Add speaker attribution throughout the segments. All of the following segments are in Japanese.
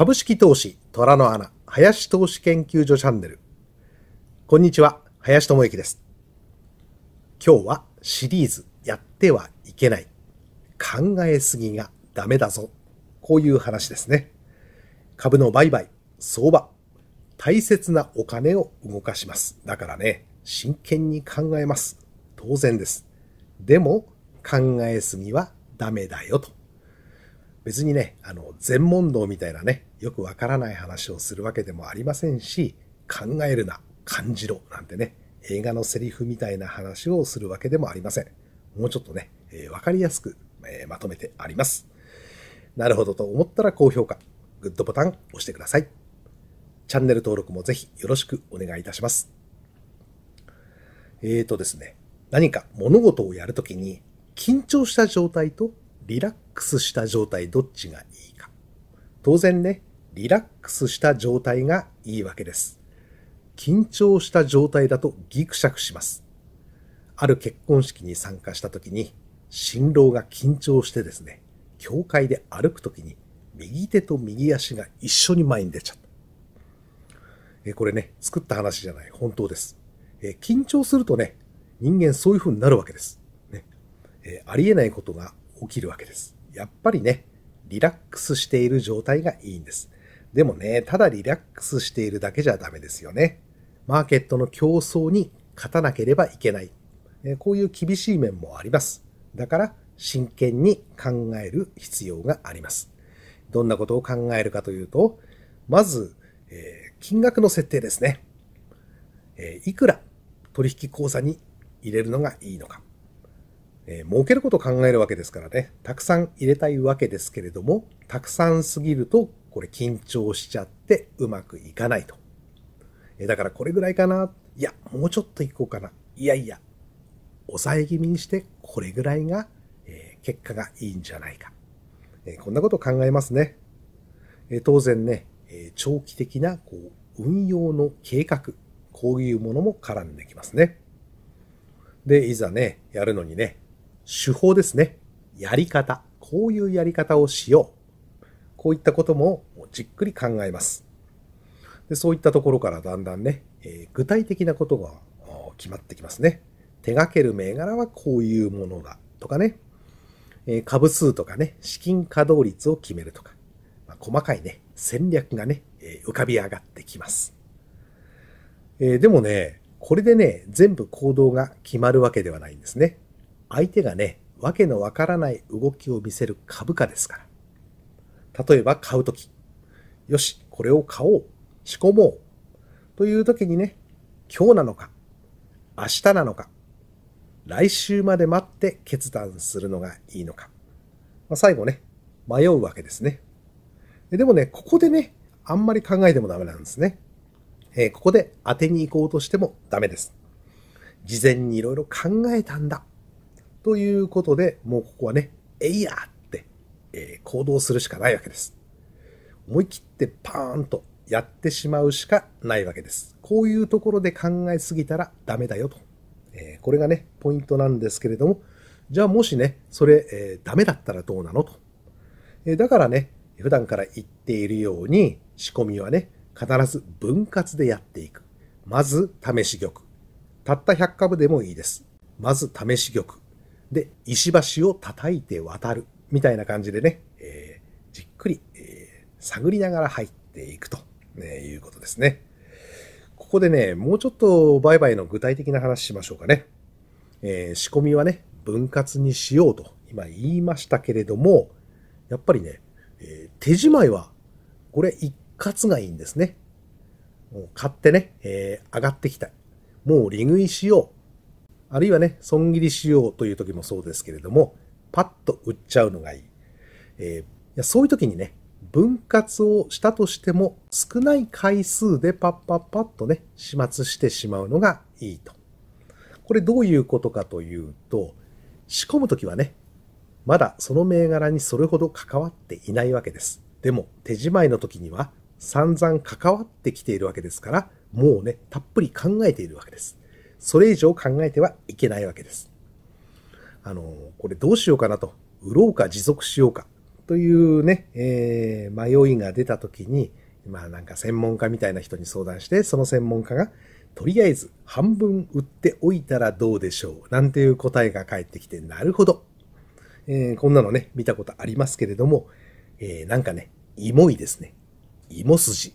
Speaker 1: 株式投資虎の穴林投資研究所チャンネルこんにちは林智之です今日はシリーズやってはいけない考えすぎがダメだぞこういう話ですね株の売買相場大切なお金を動かしますだからね真剣に考えます当然ですでも考えすぎはダメだよと別にね、あの、全問答みたいなね、よくわからない話をするわけでもありませんし、考えるな、感じろ、なんてね、映画のセリフみたいな話をするわけでもありません。もうちょっとね、わ、えー、かりやすく、えー、まとめてあります。なるほどと思ったら高評価、グッドボタン押してください。チャンネル登録もぜひよろしくお願いいたします。えーとですね、何か物事をやるときに緊張した状態とリラックスした状態どっちがいいか。当然ね、リラックスした状態がいいわけです。緊張した状態だとギクシャクします。ある結婚式に参加した時に、新郎が緊張してですね、教会で歩く時に右手と右足が一緒に前に出ちゃった。えこれね、作った話じゃない、本当です。え緊張するとね、人間そういう風になるわけです。ねえありえないことが起きるわけです。やっぱりね、リラックスしている状態がいいんです。でもね、ただリラックスしているだけじゃダメですよね。マーケットの競争に勝たなければいけない。こういう厳しい面もあります。だから真剣に考える必要があります。どんなことを考えるかというと、まず、えー、金額の設定ですね。えー、いくら取引口座に入れるのがいいのか。えー、儲けることを考えるわけですからね、たくさん入れたいわけですけれども、たくさんすぎると、これ緊張しちゃってうまくいかないと。えー、だからこれぐらいかな。いや、もうちょっといこうかな。いやいや、抑え気味にしてこれぐらいが、えー、結果がいいんじゃないか。えこんなことを考えますね。え当然ね、え長期的なこう運用の計画、こういうものも絡んできますね。で、いざね、やるのにね、手法ですね。やり方。こういうやり方をしよう。こういったこともじっくり考えます。でそういったところからだんだんね、えー、具体的なことが決まってきますね。手掛ける銘柄はこういうものだとかね、えー、株数とかね、資金稼働率を決めるとか、まあ、細かいね、戦略がね、えー、浮かび上がってきます。えー、でもね、これでね、全部行動が決まるわけではないんですね。相手がね、わけのわからない動きを見せる株価ですから。例えば買うとき、よし、これを買おう、仕込もう、というときにね、今日なのか、明日なのか、来週まで待って決断するのがいいのか。まあ、最後ね、迷うわけですね。でもね、ここでね、あんまり考えてもダメなんですね。えー、ここで当てに行こうとしてもダメです。事前にいろいろ考えたんだということで、もうここはね、えいやって、えー、行動するしかないわけです。思い切ってパーンとやってしまうしかないわけです。こういうところで考えすぎたらダメだよと。えー、これがね、ポイントなんですけれども、じゃあもしね、それ、えー、ダメだったらどうなのと。えー、だからね、普段から言っているように、仕込みはね、必ず分割でやっていく。まず、試し玉。たった100株でもいいです。まず、試し玉。で、石橋を叩いて渡る。みたいな感じでね、えー、じっくり、えー、探りながら入っていくと、ね、いうことですね。ここでね、もうちょっと売買の具体的な話しましょうかね。えー、仕込みはね、分割にしようと今言いましたけれども、やっぱりね、えー、手仕舞いは、これ一括がいいんですね。もう買ってね、えー、上がってきた。もう利食いしよう。あるいはね、損切りしようという時もそうですけれども、パッと売っちゃうのがいい。えー、いやそういう時にね、分割をしたとしても少ない回数でパッパッパッとね、始末してしまうのがいいと。これどういうことかというと、仕込む時はね、まだその銘柄にそれほど関わっていないわけです。でも手仕舞いの時には散々関わってきているわけですから、もうね、たっぷり考えているわけです。それ以上考えてはいけないわけです。あの、これどうしようかなと、売ろうか持続しようかというね、えー、迷いが出た時に、まあなんか専門家みたいな人に相談して、その専門家が、とりあえず半分売っておいたらどうでしょうなんていう答えが返ってきて、なるほど。えー、こんなのね、見たことありますけれども、えー、なんかね、イモですね。芋筋。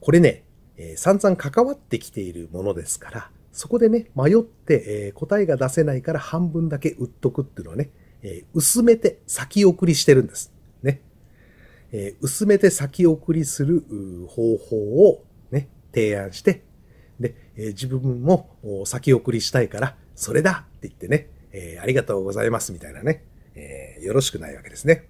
Speaker 1: これね、えー、散々関わってきているものですから、そこでね、迷って、えー、答えが出せないから半分だけ売っとくっていうのはね、えー、薄めて先送りしてるんです。ね。えー、薄めて先送りする方法をね、提案して、で、えー、自分も先送りしたいから、それだって言ってね、えー、ありがとうございますみたいなね、えー、よろしくないわけですね。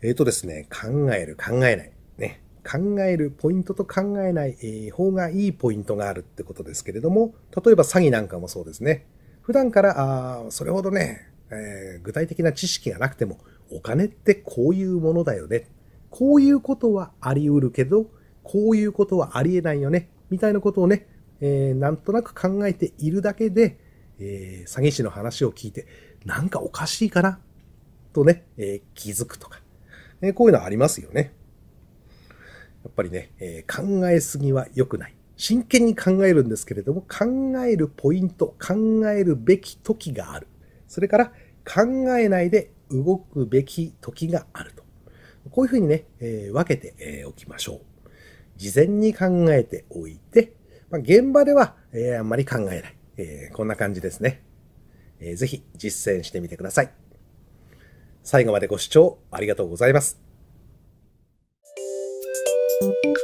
Speaker 1: えっ、ー、とですね、考える、考えない。ね。考えるポイントと考えない方がいいポイントがあるってことですけれども、例えば詐欺なんかもそうですね。普段から、あそれほどね、えー、具体的な知識がなくても、お金ってこういうものだよね。こういうことはあり得るけど、こういうことはありえないよね。みたいなことをね、えー、なんとなく考えているだけで、えー、詐欺師の話を聞いて、なんかおかしいかなとね、えー、気づくとか、えこういうのありますよね。やっぱりね、えー、考えすぎは良くない。真剣に考えるんですけれども、考えるポイント、考えるべき時がある。それから、考えないで動くべき時があると。こういうふうにね、えー、分けて、えー、おきましょう。事前に考えておいて、まあ、現場では、えー、あんまり考えない。えー、こんな感じですね、えー。ぜひ実践してみてください。最後までご視聴ありがとうございます。Thank you.